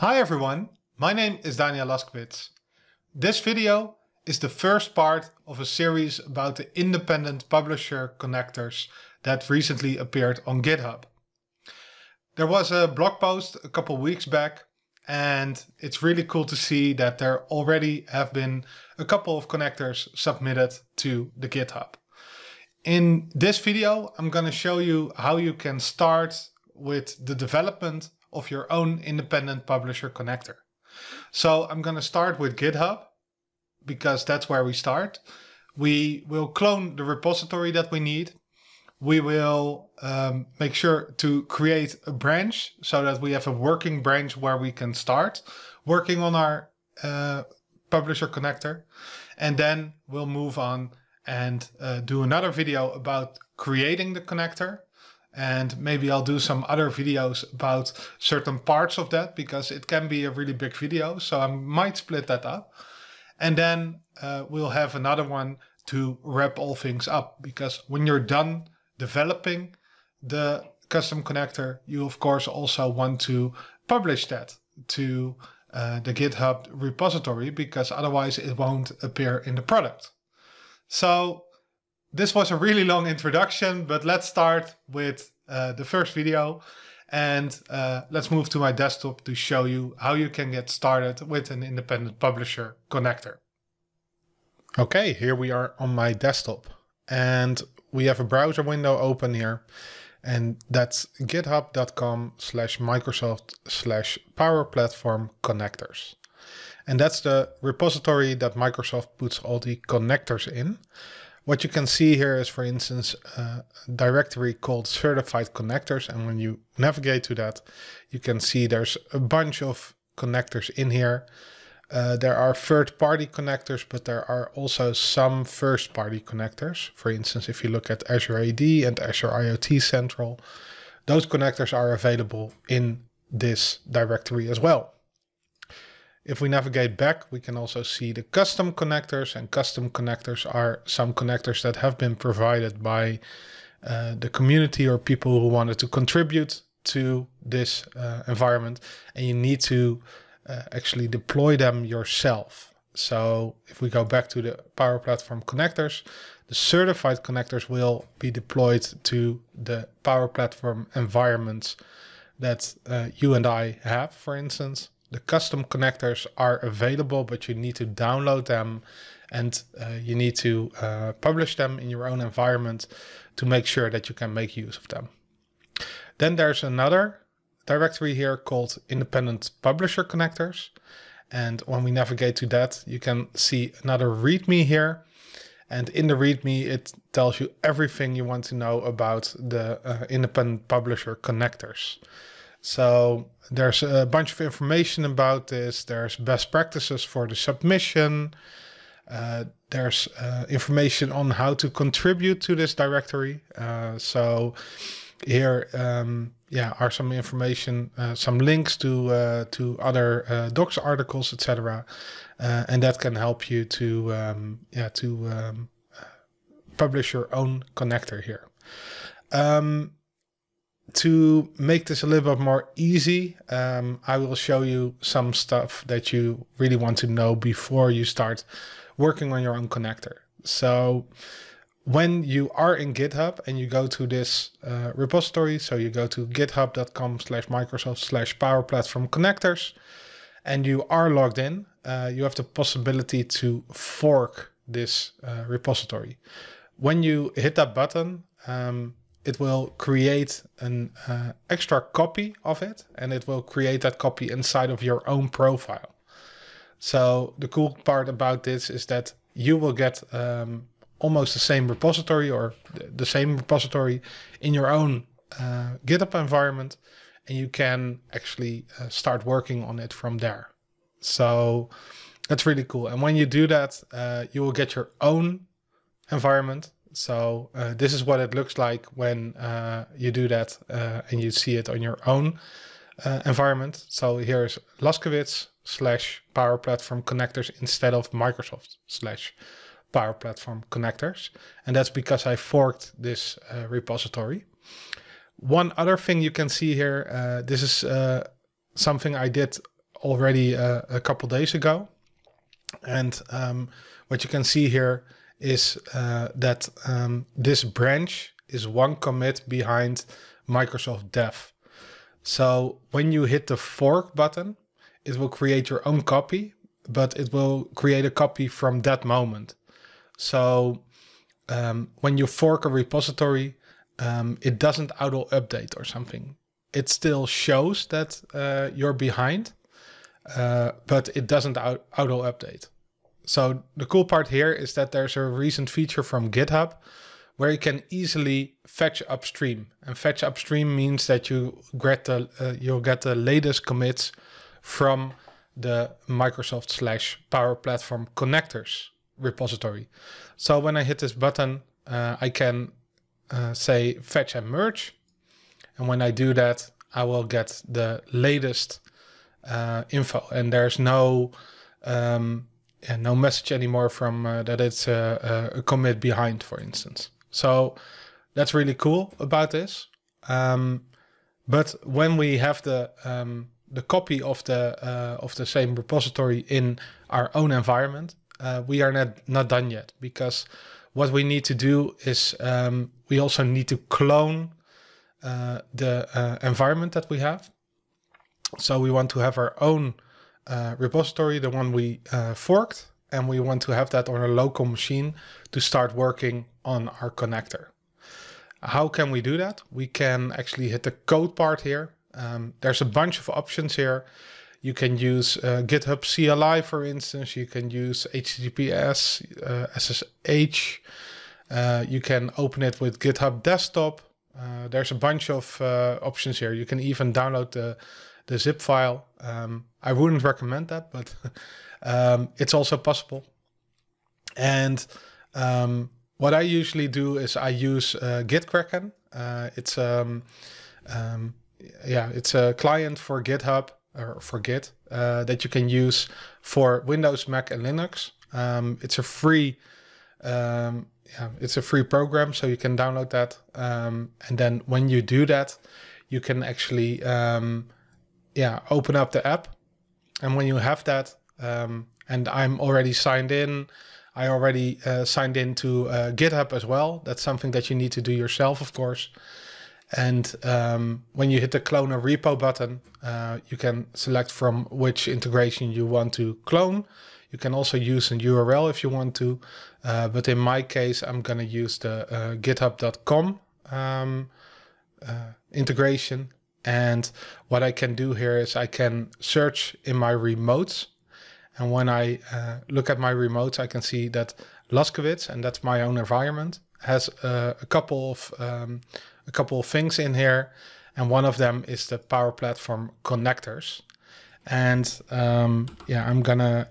Hi everyone, my name is Daniel Laskwitz. This video is the first part of a series about the independent publisher connectors that recently appeared on GitHub. There was a blog post a couple weeks back and it's really cool to see that there already have been a couple of connectors submitted to the GitHub. In this video, I'm gonna show you how you can start with the development of your own independent publisher connector. So I'm going to start with GitHub because that's where we start. We will clone the repository that we need. We will um, make sure to create a branch so that we have a working branch where we can start working on our uh, publisher connector. And then we'll move on and uh, do another video about creating the connector and maybe I'll do some other videos about certain parts of that because it can be a really big video. So I might split that up. And then uh, we'll have another one to wrap all things up because when you're done developing the custom connector, you of course also want to publish that to uh, the GitHub repository because otherwise it won't appear in the product. So this was a really long introduction, but let's start with uh, the first video and uh, let's move to my desktop to show you how you can get started with an independent publisher connector. Okay, here we are on my desktop and we have a browser window open here and that's github.com slash microsoft slash power platform connectors and that's the repository that microsoft puts all the connectors in what you can see here is, for instance, a directory called certified connectors. And when you navigate to that, you can see there's a bunch of connectors in here. Uh, there are third party connectors, but there are also some first party connectors. For instance, if you look at Azure AD and Azure IoT Central, those connectors are available in this directory as well. If we navigate back, we can also see the custom connectors and custom connectors are some connectors that have been provided by uh, the community or people who wanted to contribute to this uh, environment and you need to uh, actually deploy them yourself. So if we go back to the Power Platform connectors, the certified connectors will be deployed to the Power Platform environments that uh, you and I have, for instance the custom connectors are available, but you need to download them and uh, you need to uh, publish them in your own environment to make sure that you can make use of them. Then there's another directory here called independent publisher connectors. And when we navigate to that, you can see another README here. And in the README, it tells you everything you want to know about the uh, independent publisher connectors. So there's a bunch of information about this. There's best practices for the submission. Uh, there's uh, information on how to contribute to this directory. Uh, so here, um, yeah, are some information, uh, some links to uh, to other uh, docs articles, etc. and that can help you to um, yeah to um, publish your own connector here. Um, to make this a little bit more easy, um, I will show you some stuff that you really want to know before you start working on your own connector. So when you are in GitHub and you go to this uh, repository, so you go to github.com slash Microsoft slash Power Platform Connectors, and you are logged in, uh, you have the possibility to fork this uh, repository. When you hit that button, um, it will create an uh, extra copy of it and it will create that copy inside of your own profile. So the cool part about this is that you will get um, almost the same repository or the same repository in your own uh, GitHub environment and you can actually uh, start working on it from there. So that's really cool. And when you do that, uh, you will get your own environment so uh, this is what it looks like when uh, you do that uh, and you see it on your own uh, environment. So here is Laskowitz slash Power Platform connectors instead of Microsoft slash Power Platform connectors. And that's because I forked this repository. One other thing you can see here, this is something I did already a couple days ago. And um, what you can see here is uh, that um, this branch is one commit behind Microsoft Dev. So when you hit the fork button, it will create your own copy, but it will create a copy from that moment. So um, when you fork a repository, um, it doesn't auto update or something. It still shows that uh, you're behind, uh, but it doesn't auto update. So the cool part here is that there's a recent feature from GitHub where you can easily fetch upstream. And fetch upstream means that you get the uh, you'll get the latest commits from the Microsoft slash Power Platform connectors repository. So when I hit this button, uh, I can uh, say fetch and merge. And when I do that, I will get the latest uh, info. And there's no um, yeah, no message anymore from uh, that it's a commit behind, for instance. So that's really cool about this. Um, but when we have the um, the copy of the uh, of the same repository in our own environment, uh, we are not not done yet because what we need to do is um, we also need to clone uh, the uh, environment that we have. So we want to have our own uh, repository, the one we uh, forked, and we want to have that on a local machine to start working on our connector. How can we do that? We can actually hit the code part here. Um, there's a bunch of options here. You can use uh, GitHub CLI, for instance. You can use HTTPS, uh, SSH. Uh, you can open it with GitHub Desktop. Uh, there's a bunch of uh, options here. You can even download the the zip file. Um, I wouldn't recommend that, but um, it's also possible. And um, what I usually do is I use uh, Gitkraken. Uh, it's um, um, yeah, it's a client for GitHub or for Git uh, that you can use for Windows, Mac, and Linux. Um, it's a free um, yeah, it's a free program, so you can download that. Um, and then when you do that, you can actually um, yeah, open up the app. And when you have that, um, and I'm already signed in, I already uh, signed in to uh, GitHub as well. That's something that you need to do yourself, of course. And um, when you hit the clone a repo button, uh, you can select from which integration you want to clone. You can also use an URL if you want to. Uh, but in my case, I'm going to use the uh, github.com um, uh, integration. And what I can do here is I can search in my remotes. And when I uh, look at my remotes, I can see that Laskowitz, and that's my own environment, has uh, a couple of um, a couple of things in here. And one of them is the Power Platform connectors. And um, yeah, I'm gonna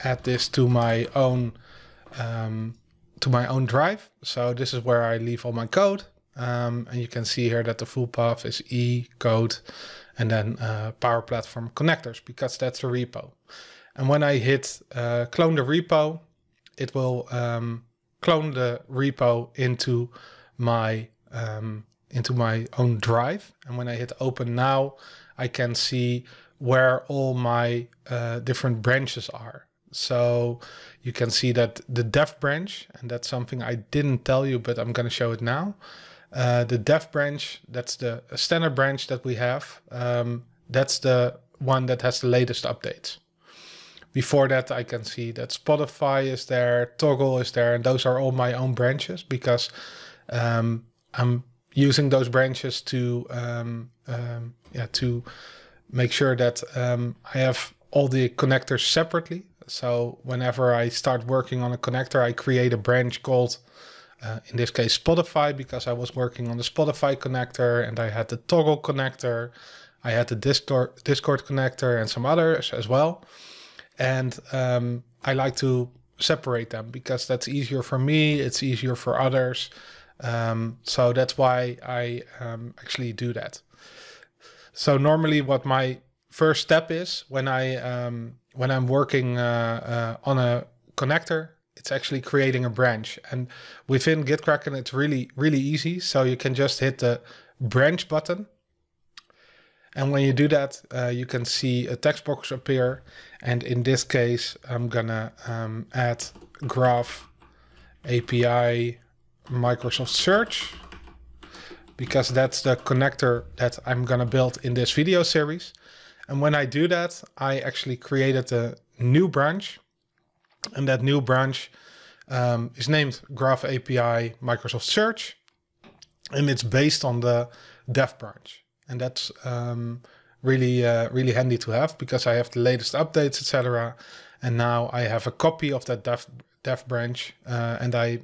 add this to my own um, to my own drive. So this is where I leave all my code. Um, and you can see here that the full path is E code and then uh, Power Platform connectors because that's the repo. And when I hit uh, clone the repo, it will um, clone the repo into my um, into my own drive. And when I hit open now, I can see where all my uh, different branches are. So you can see that the dev branch, and that's something I didn't tell you, but I'm going to show it now. Uh, the dev branch, that's the standard branch that we have. Um, that's the one that has the latest updates. Before that, I can see that Spotify is there, Toggle is there, and those are all my own branches because um, I'm using those branches to um, um yeah to make sure that um, I have all the connectors separately. So whenever I start working on a connector, I create a branch called uh, in this case Spotify because I was working on the Spotify connector and I had the toggle connector, I had the Discord, Discord connector and some others as well. And um, I like to separate them because that's easier for me, it's easier for others. Um, so that's why I um, actually do that. So normally what my first step is when I um, when I'm working uh, uh, on a connector it's actually creating a branch. And within Gitkraken, it's really, really easy. So you can just hit the branch button. And when you do that, uh, you can see a text box appear. And in this case, I'm gonna um, add graph API Microsoft search because that's the connector that I'm gonna build in this video series. And when I do that, I actually created a new branch and that new branch um, is named Graph API Microsoft Search. And it's based on the dev branch. And that's um, really, uh, really handy to have because I have the latest updates, etc. And now I have a copy of that dev, dev branch uh, and I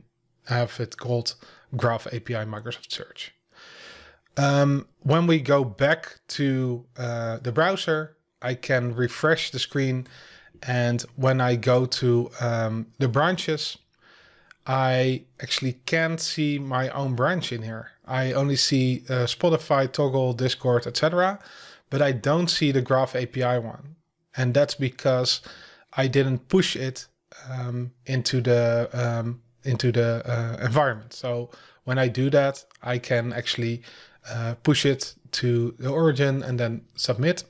have it called Graph API Microsoft Search. Um, when we go back to uh, the browser, I can refresh the screen and when I go to um, the branches, I actually can't see my own branch in here. I only see uh, Spotify, Toggle, Discord, etc. But I don't see the Graph API one. And that's because I didn't push it um, into the um, into the uh, environment. So when I do that, I can actually uh, push it to the origin and then submit.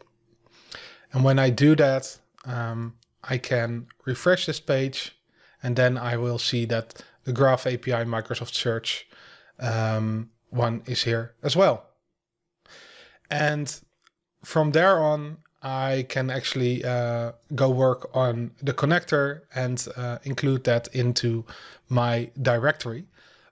And when I do that, um, I can refresh this page and then I will see that the Graph API Microsoft Search um, one is here as well. And from there on, I can actually uh, go work on the connector and uh, include that into my directory.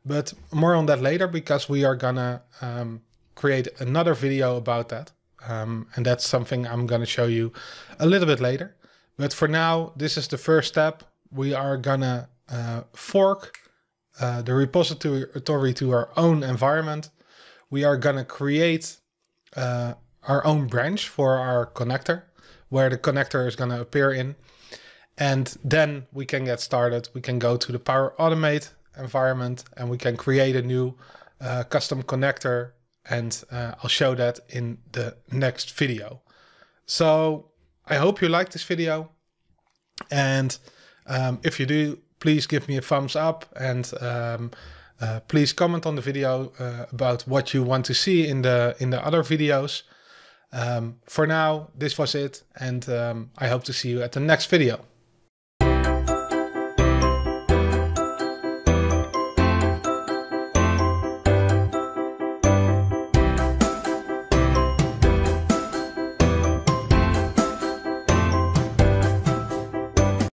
But more on that later because we are gonna um, create another video about that. Um, and that's something I'm gonna show you a little bit later. But for now, this is the first step. We are gonna uh, fork uh, the repository to our own environment. We are gonna create uh, our own branch for our connector, where the connector is gonna appear in. And then we can get started. We can go to the Power Automate environment and we can create a new uh, custom connector. And uh, I'll show that in the next video. So I hope you liked this video. And um, if you do, please give me a thumbs up and um, uh, please comment on the video uh, about what you want to see in the in the other videos. Um, for now, this was it, and um, I hope to see you at the next video.